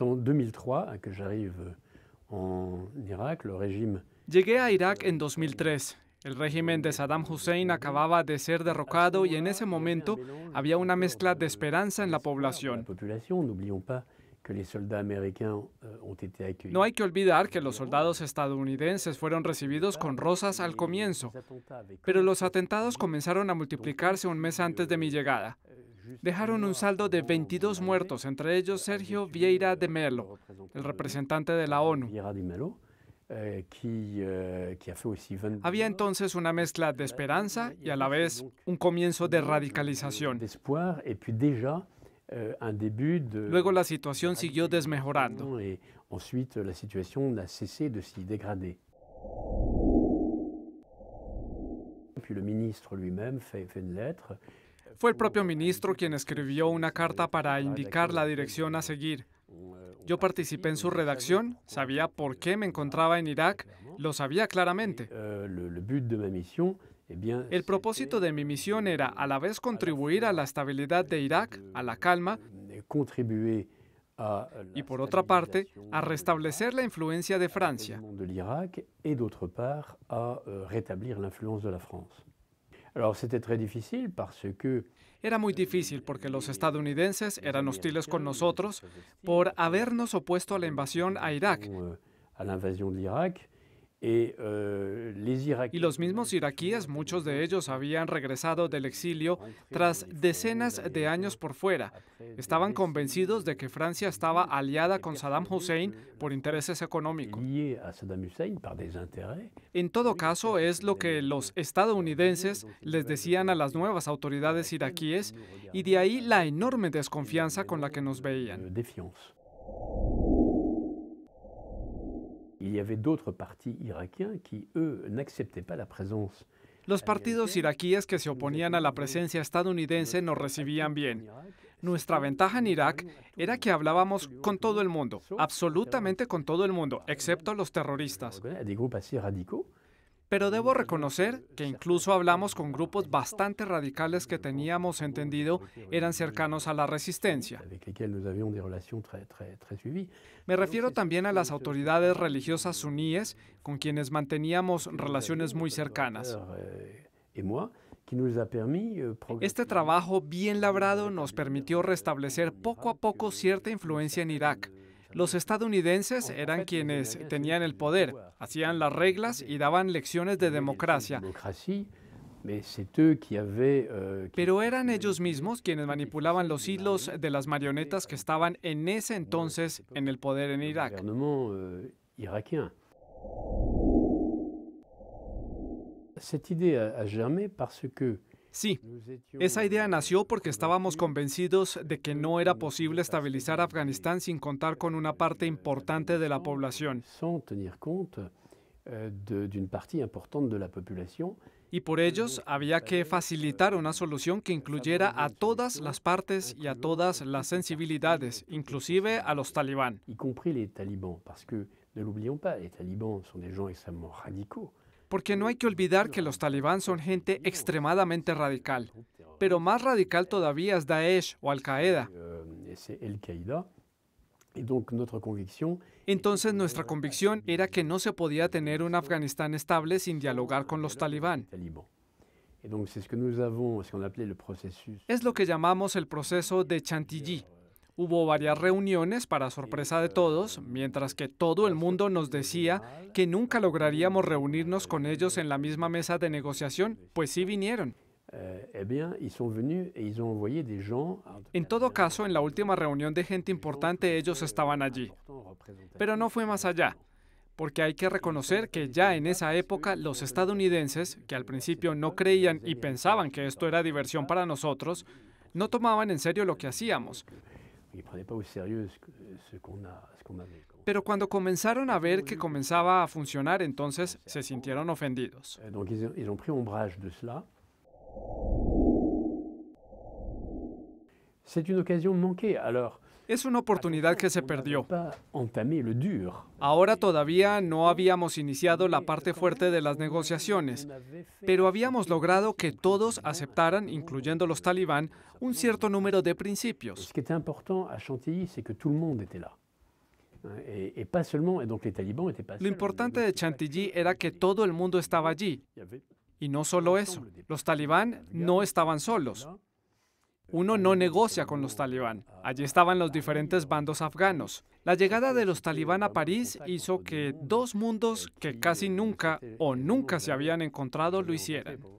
en que j'arrive euh, en Irak, régime. Llegué a Irak en 2003. El régimen de Saddam Hussein acababa de ser derrocado y en ese momento había una mezcla de esperanza en la población. No hay que olvidar que los soldados estadounidenses fueron recibidos con rosas al comienzo, pero los atentados comenzaron a multiplicarse un mes antes de mi llegada dejaron un saldo de 22 muertos, entre ellos Sergio Vieira de Melo, el representante de la ONU. Eh, eh, Había entonces una mezcla de esperanza y a la vez un comienzo de radicalización. Eh, Luego la situación siguió desmejorando. Puis le ministre lui-même fait, fait une lettre fue el propio ministro quien escribió una carta para indicar la dirección a seguir. Yo participé en su redacción, sabía por qué me encontraba en Irak, lo sabía claramente. Eh, eh el propósito de mi misión era a la vez contribuir a la estabilidad de Irak, a la calma, eh, y por otra parte, a restablecer la influencia de Francia. Era muy difícil porque los estadounidenses eran hostiles con nosotros por habernos opuesto a la invasión a Irak. Euh, eh, y los mismos iraquíes, muchos de ellos habían regresado del exilio tras decenas de años por fuera. Estaban convencidos de que Francia estaba aliada con Saddam Hussein por intereses económicos. En todo caso, es lo que los estadounidenses les decían a las nuevas autoridades iraquíes y de ahí la enorme desconfianza con la que nos veían d'autres qui, pas la présence los partidos iraquíes que se oponían a la presencia estadounidense nos recibían bien. Nuestra ventaja en Irak era que hablábamos con todo el mundo, absolutamente con todo el mundo, excepto los terroristas. Pero debo reconocer que incluso hablamos con grupos bastante radicales que teníamos entendido eran cercanos a la resistencia. Me refiero también a las autoridades religiosas suníes con quienes manteníamos relaciones muy cercanas. Euh, euh, este trabajo bien labrado nos permitió restablecer poco a poco cierta influencia en Irak. Los estadounidenses eran quienes tenían el poder, hacían las reglas y daban lecciones de democracia. Eh, eh, Pero eran ellos mismos quienes manipulaban los hilos de las marionetas que estaban en ese entonces en el poder en Irak. Euh, Cette idea a germé parce Sí, esa idea nació porque estábamos convencidos de que no era posible estabilizar Afganistán sin contar con una parte importante de la población. Eh, y por ellos había que facilitar una solución que incluyera a todas las partes y a todas las sensibilidades, inclusive a los talibán. Porque no hay que olvidar que los talibán son gente extremadamente radical. Pero más radical todavía es Daesh o Al-Qaeda. Eh, Entonces nuestra convicción era que no se podía tener un Afganistán estable sin dialogar con los talibán. Es lo que llamamos el proceso de Chantilly, Hubo varias reuniones para sorpresa de todos, mientras que todo el mundo nos decía que nunca lograríamos reunirnos con ellos en la misma mesa de negociación, pues sí vinieron. Eh, eh en todo caso, en la última reunión de gente importante ellos estaban allí. Pero no fue más allá porque hay que reconocer que ya en esa época los estadounidenses, que al principio no creían y pensaban que esto era diversión para nosotros, no tomaban en serio lo que hacíamos. Ils ne prenaient pas au sérieux ce qu'on Mais avait. Pero cuando comenzaron à ver que commençait à funcionar, entonces se sintieron ofendidos. Eh, donc ils, ils ont pris ombrage de cela. C'est une occasion manquée. Alors, Es una oportunidad que se perdió. Ahora todavía no habíamos iniciado la parte fuerte de las negociaciones, pero habíamos logrado que todos aceptaran, incluyendo los talibán, un cierto número de principios. Lo importante de Chantilly era que todo el mundo estaba allí. Y no solo eso, los talibán no estaban solos. Uno no negocia con los talibán. Allí estaban los diferentes bandos afganos. La llegada de los talibán a París hizo que dos mundos que casi nunca o nunca se habían encontrado lo hicieran.